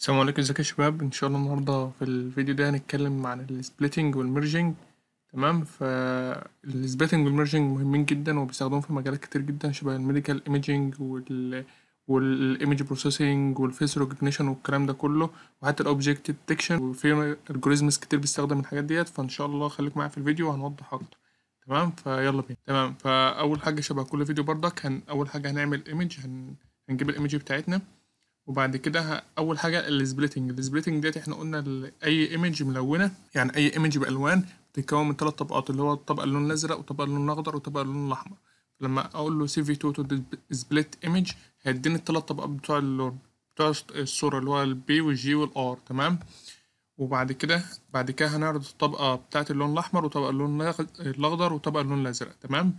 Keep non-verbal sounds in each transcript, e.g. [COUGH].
السلام عليكم ازيكم يا شباب ان شاء الله النهارده في الفيديو ده هنتكلم عن السبليتنج والميرجنج تمام فالسبليتنج والميرجنج مهمين جدا وبيستخدموا في مجالات كتير جدا شبه الميديكال ايميجنج وال والايمج بروسيسنج والفيس ريكوجنيشن والكلام ده كله وحتى الاوبجكت ديتكشن وفي الجوريزمز كتير بيستخدم الحاجات ديت فان شاء الله خليك معايا في الفيديو وهنوضح اكتر تمام فيلا بينا تمام فاول حاجه شبه كل فيديو بردك هن اول حاجه هنعمل ايمج هن... هنجيب الايمج بتاعتنا وبعد كده اول حاجه السبليتنج السبليتنج ديت احنا قلنا اي ايمج ملونه يعني اي ايمج بالوان بتتكون من ثلاث طبقات اللي هو الطبقه اللون الازرق وطبقه اللون الاخضر وطبقه اللون الاحمر لما اقول له سي في تو تو سبليت ايمج هيديني الثلاث طبقات بتوع اللون بتوع الصوره اللي هو البي والجي والار تمام وبعد كده بعد كده هنعرض الطبقه بتاعت اللون الاحمر وطبقه اللون الاخضر وطبقه اللون الازرق تمام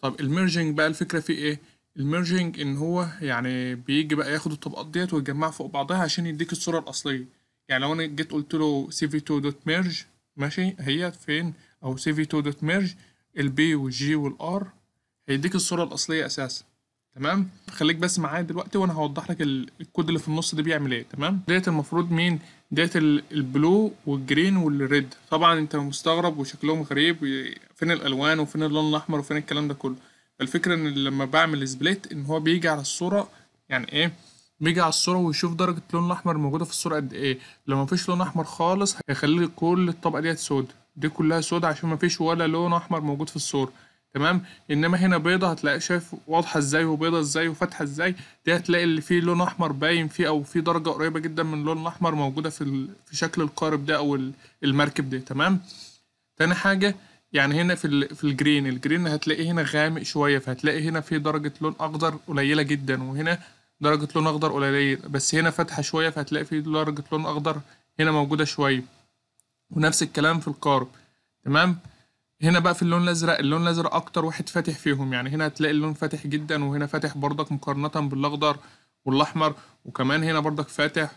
طب الميرجنج بقى الفكره في ايه الميرجنج ان هو يعني بيجي بقى ياخد الطبقات ديت ويجمعها فوق بعضها عشان يديك الصوره الاصليه يعني لو انا جيت قلت له cv2.merge ماشي هي فين او cv2.merge البي والجي والار هيديك الصوره الاصليه اساسا تمام خليك بس معايا دلوقتي وانا هوضح لك الكود اللي في النص ده بيعمل ايه تمام ديت المفروض مين ديت البلو والجرين والريد طبعا انت مستغرب وشكلهم غريب فين الالوان وفين اللون الاحمر وفين الكلام ده كله الفكرة ان لما بعمل سبليت ان هو بيجي على الصورة يعني ايه بيجي على الصورة ويشوف درجة اللون الأحمر موجودة في الصورة قد ايه لو مفيش لون أحمر خالص هيخلي كل الطبقة ديت سود دي كلها سود عشان مفيش ولا لون أحمر موجود في الصورة تمام انما هنا بيضة هتلاقي شايف واضحة ازاي وبيضة ازاي وفاتحة ازاي دي هتلاقي اللي فيه لون احمر باين فيه او فيه درجة قريبة جدا من اللون الاحمر موجودة في في شكل القارب ده او المركب ده تمام تاني حاجة يعني هنا في ال... في الجرين الجرين هتلاقيه هنا غامق شويه فهتلاقي هنا في درجه لون اخضر قليله جدا وهنا درجه لون اخضر قليله بس هنا فاتحه شويه فهتلاقي في درجه لون اخضر هنا موجوده شويه ونفس الكلام في القارب تمام هنا بقى في اللون الازرق اللون الازرق اكتر واحد فاتح فيهم يعني هنا هتلاقي اللون فاتح جدا وهنا فاتح برضك مقارنه بالاخضر والاحمر وكمان هنا برضك فاتح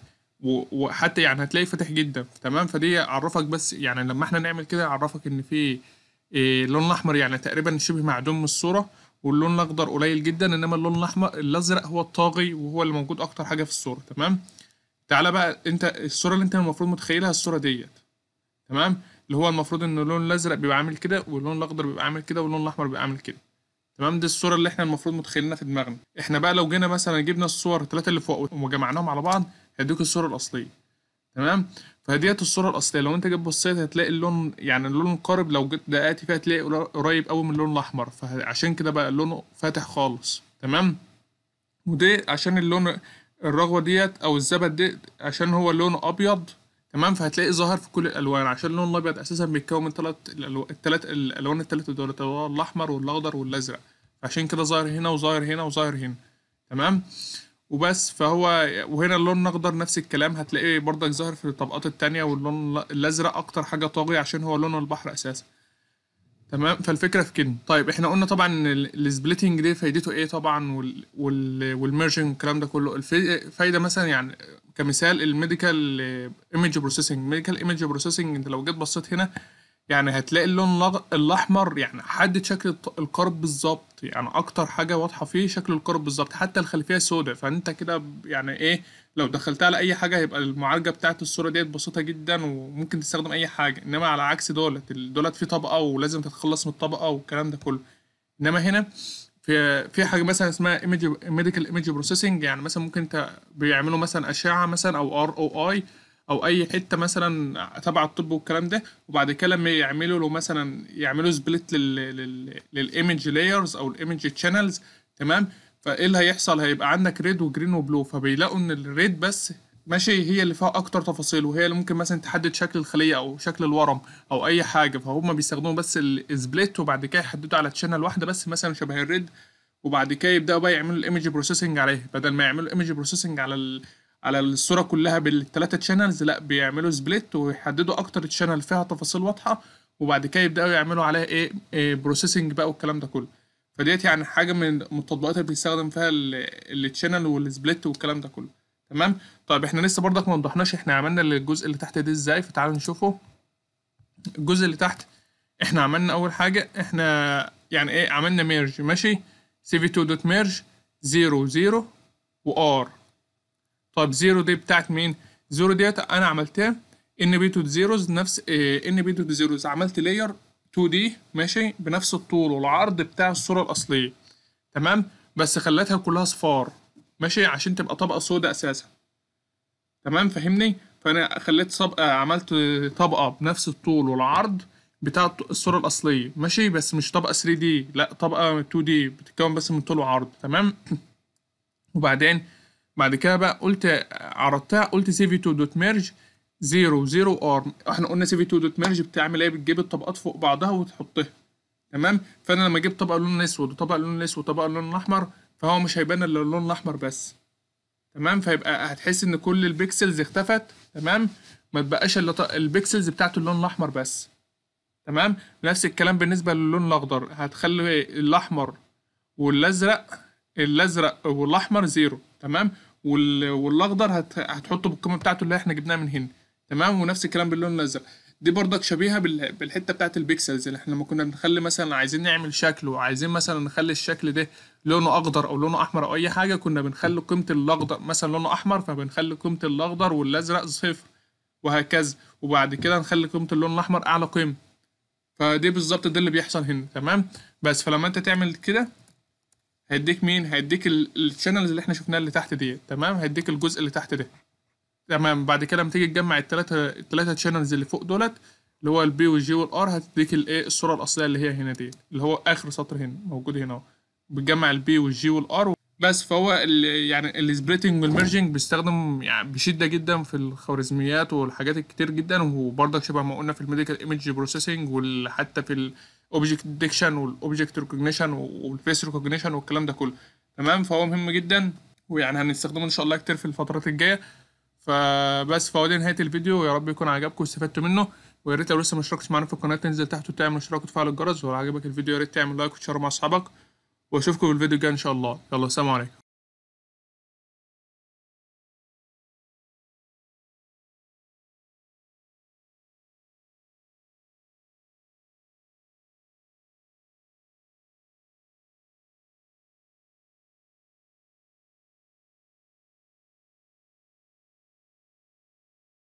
وحتى يعني هتلاقي فاتح جدا تمام فدي اعرفك بس يعني لما احنا نعمل كده اعرفك ان في إيه، اللون الاحمر يعني تقريبا شبه معدوم من الصوره واللون الاخضر قليل جدا انما اللون الاحمر الازرق هو الطاغي وهو اللي موجود اكتر حاجه في الصوره تمام تعالى بقى انت الصوره اللي انت المفروض متخيلها الصوره ديت تمام اللي هو المفروض ان اللون الازرق بيبقى عامل كده واللون الاخضر بيبقى عامل كده واللون الاحمر بيبقى عامل كده تمام دي الصوره اللي احنا المفروض متخيلينها في دماغنا احنا بقى لو جينا مثلا جبنا الصور الثلاثه اللي فوق وجمعناهم على بعض هيدوك الصوره الاصليه تمام فديت الصوره الاصليه لو انت جيت بصيت هتلاقي اللون يعني اللون القارب لو جيت دققت فيها هتلاقي قريب قوي من اللون الاحمر فعشان كده بقى لونه فاتح خالص تمام ودي عشان اللون الرغوه ديت او الزبد دي عشان هو لونه ابيض تمام فهتلاقي ظاهر في كل الالوان عشان اللون الابيض اساسا بيتكون من ثلاث الألو... الثلاث الالوان الثلاثه دول الاحمر والاخضر والازرق عشان كده ظاهر هنا وظاهر هنا وظاهر هنا تمام وبس فهو وهنا اللون الاخضر نفس الكلام هتلاقيه برضك ظاهر في الطبقات التانية واللون الازرق اكتر حاجه طاغيه عشان هو لون البحر اساسا تمام فالفكره في كده طيب احنا قلنا طبعا ان السبليتنج دي فايدته ايه طبعا والميرجنج والكلام ده كله الفايده مثلا يعني كمثال الميديكال ايمج بروسيسنج الميديكال ايمج بروسيسنج انت لو جيت بصيت هنا يعني هتلاقي اللون الأحمر يعني حدد شكل القارب بالظبط يعني أكتر حاجة واضحة فيه شكل القارب بالظبط حتى الخلفية سوداء فأنت كده يعني إيه لو دخلتها على أي حاجة هيبقى المعالجة بتاعت الصورة ديت بسيطة جدا وممكن تستخدم أي حاجة إنما على عكس دولت دولت في طبقة ولازم تتخلص من الطبقة والكلام ده كله إنما هنا في في حاجة مثلا اسمها ميديكال ايمج بروسيسنج يعني مثلا ممكن انت بيعملوا مثلا أشعة مثلا أو ار او اي او اي حته مثلا تبع الطب والكلام ده وبعد كده لما يعملوا له مثلا يعملوا سبليت للايمج لايرز او الايمج تشانلز تمام فايه اللي هيحصل هيبقى عندك ريد وجرين وبلو فبيلاقوا ان الريد بس ماشي هي اللي فيها اكتر تفاصيل وهي اللي ممكن مثلا تحدد شكل الخليه او شكل الورم او اي حاجه فهم بيستخدموا بس السبليت وبعد كده يحددوا على تشانل واحده بس مثلا شبه الريد وبعد كده يبداوا بقى يعملوا الايمج بروسيسنج عليه بدل ما يعملوا الايمج بروسيسنج على ال على الصوره كلها بالثلاثه تشانلز لا بيعملوا سبليت ويحددوا اكتر تشانل فيها تفاصيل واضحه وبعد كده يبداوا يعملوا عليها ايه, إيه بروسيسنج بقى والكلام ده كله فديت يعني حاجه من التطبيقات اللي بيستخدم فيها التشانل والسبليت والكلام ده كله تمام طيب احنا لسه برضك ما وضحناش احنا عملنا الجزء اللي تحت ده ازاي فتعالوا نشوفه الجزء اللي تحت احنا عملنا اول حاجه احنا يعني ايه عملنا ميرج ماشي cv2.merge 0 0 وار طب زيرو دي بتاعت مين زيرو ديت انا عملتها ان بي تو زيروز نفس إيه، ان بي تو زيروز عملت لاير 2 دي ماشي بنفس الطول والعرض بتاع الصوره الاصليه تمام بس خلتها كلها صفار ماشي عشان تبقى طبقه سوداء اساسا تمام فاهمني فانا خليت طبقه آه، عملت طبقه بنفس الطول والعرض بتاع الصوره الاصليه ماشي بس مش طبقه 3 دي لا طبقه 2 دي بتتكون بس من طول وعرض تمام [CLEARS THROAT] وبعدين بعد كده بقى قلت عرضتها قلت سيفي تو دوت ميرج زيرو زيرو ار احنا قلنا سيفي تو دوت ميرج بتعمل ايه بتجيب الطبقات فوق بعضها وتحطها تمام فانا لما اجيب طبقه لون اسود وطبقه لون اسود وطبقه لون احمر فهو مش هيبان الا اللون الاحمر بس تمام فيبقى هتحس ان كل البيكسلز اختفت تمام ما تبقاش الا البيكسلز بتاعت اللون الاحمر بس تمام نفس الكلام بالنسبه للون الاخضر هتخلي الاحمر والازرق الازرق والاحمر زيرو تمام والاخضر هتحطه بالقيمه بتاعته اللي احنا جبناها من هنا تمام ونفس الكلام باللون الازرق دي بردك شبيهه بالحته بتاعت البيكسلز اللي احنا لما كنا بنخلي مثلا عايزين نعمل شكل وعايزين مثلا نخلي الشكل ده لونه اخضر او لونه احمر او اي حاجه كنا بنخلي قيمه الاخضر مثلا لونه احمر فبنخلي قيمه الاخضر والازرق صفر وهكذا وبعد كده نخلي قيمه اللون الاحمر اعلى قيمه فدي بالظبط ده اللي بيحصل هنا تمام بس فلما انت تعمل كده هيديك مين هيديك الشانلز اللي احنا شفناها اللي تحت ديت تمام هيديك الجزء اللي تحت ده تمام بعد كده لما تيجي تجمع التلاتة التلاتة شانلز اللي فوق دولت اللي هو البي والجي والار هتديك الايه الصورة الأصلية اللي هي هنا ديت اللي هو آخر سطر هنا موجود هنا اهو بتجمع البي والجي والار بس فهو اللي يعني السبريتنج والميرجنج بيستخدم يعني بشده جدا في الخوارزميات والحاجات الكتير جدا وبرضك شبه ما قلنا في الميديكال ايمج بروسيسنج وحتى في اوبجكت ديكشن والاوبجكت ريكوجنيشن والفيس ريكوجنيشن والكلام ده كله تمام فهو مهم جدا ويعني هنستخدمه ان شاء الله كتير في الفترات الجايه فبس فهو دي نهايه الفيديو يا رب يكون عجبكم واستفدتوا منه ويا ريت لو لسه ما اشتركتش معانا في القناه تنزل تحت وتعمل اشتراك وتفعل الجرس ولو عجبك الفيديو يا ريت تعمل لايك وتشاركه مع اصحابك واشوفكم في الفيديو الجاي ان شاء الله يلا سلام عليكم